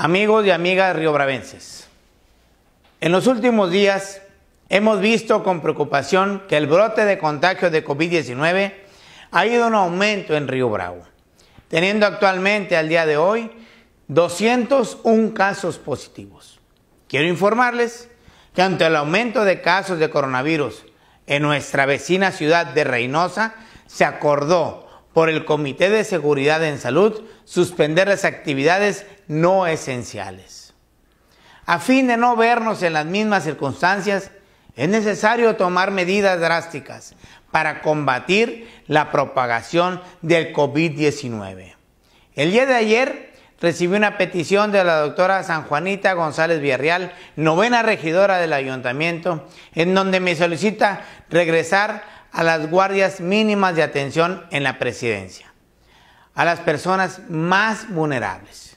Amigos y amigas riobravenses, en los últimos días hemos visto con preocupación que el brote de contagios de COVID-19 ha ido en aumento en Río Bravo, teniendo actualmente al día de hoy 201 casos positivos. Quiero informarles que ante el aumento de casos de coronavirus en nuestra vecina ciudad de Reynosa, se acordó por el Comité de Seguridad en Salud suspender las actividades no esenciales. A fin de no vernos en las mismas circunstancias, es necesario tomar medidas drásticas para combatir la propagación del COVID-19. El día de ayer recibí una petición de la doctora San Juanita González Villarreal, novena regidora del ayuntamiento, en donde me solicita regresar a las guardias mínimas de atención en la presidencia, a las personas más vulnerables.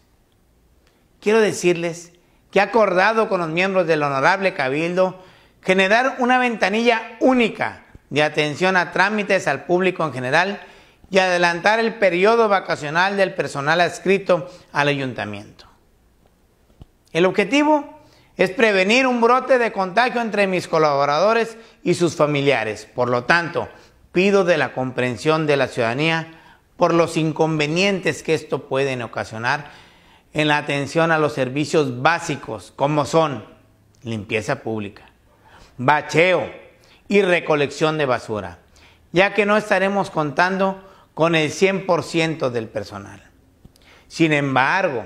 Quiero decirles que he acordado con los miembros del Honorable Cabildo generar una ventanilla única de atención a trámites al público en general y adelantar el periodo vacacional del personal adscrito al ayuntamiento. El objetivo es prevenir un brote de contagio entre mis colaboradores y sus familiares. Por lo tanto, pido de la comprensión de la ciudadanía por los inconvenientes que esto puede ocasionar en la atención a los servicios básicos, como son limpieza pública, bacheo y recolección de basura, ya que no estaremos contando con el 100% del personal. Sin embargo,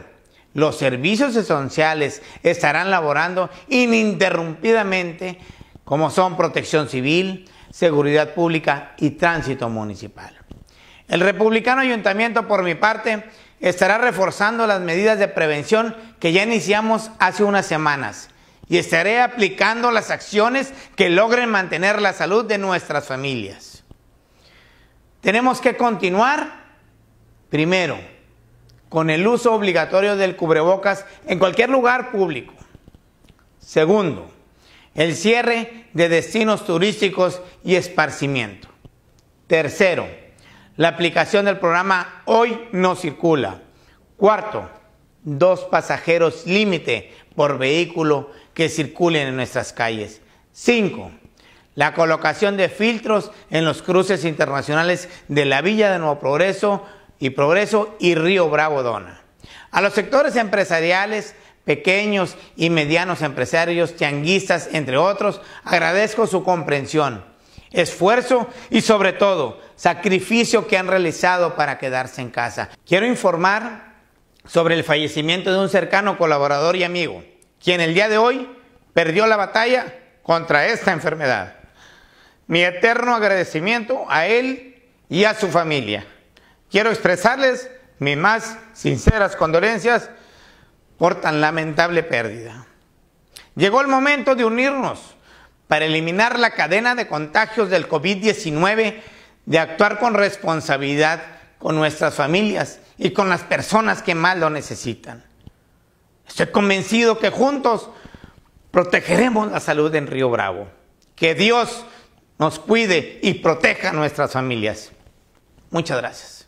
los servicios esenciales estarán laborando ininterrumpidamente, como son protección civil, seguridad pública y tránsito municipal. El Republicano Ayuntamiento, por mi parte, estará reforzando las medidas de prevención que ya iniciamos hace unas semanas y estaré aplicando las acciones que logren mantener la salud de nuestras familias. Tenemos que continuar, primero, con el uso obligatorio del cubrebocas en cualquier lugar público. Segundo, el cierre de destinos turísticos y esparcimiento. Tercero, la aplicación del programa Hoy no circula. Cuarto, dos pasajeros límite por vehículo que circulen en nuestras calles. Cinco, la colocación de filtros en los cruces internacionales de la Villa de Nuevo Progreso, y Progreso y Río Bravo Dona. A los sectores empresariales, pequeños y medianos empresarios, tianguistas, entre otros, agradezco su comprensión, esfuerzo y sobre todo sacrificio que han realizado para quedarse en casa. Quiero informar sobre el fallecimiento de un cercano colaborador y amigo, quien el día de hoy perdió la batalla contra esta enfermedad. Mi eterno agradecimiento a él y a su familia. Quiero expresarles mis más sinceras condolencias por tan lamentable pérdida. Llegó el momento de unirnos para eliminar la cadena de contagios del COVID-19, de actuar con responsabilidad con nuestras familias y con las personas que más lo necesitan. Estoy convencido que juntos protegeremos la salud en Río Bravo. Que Dios nos cuide y proteja nuestras familias. Muchas gracias.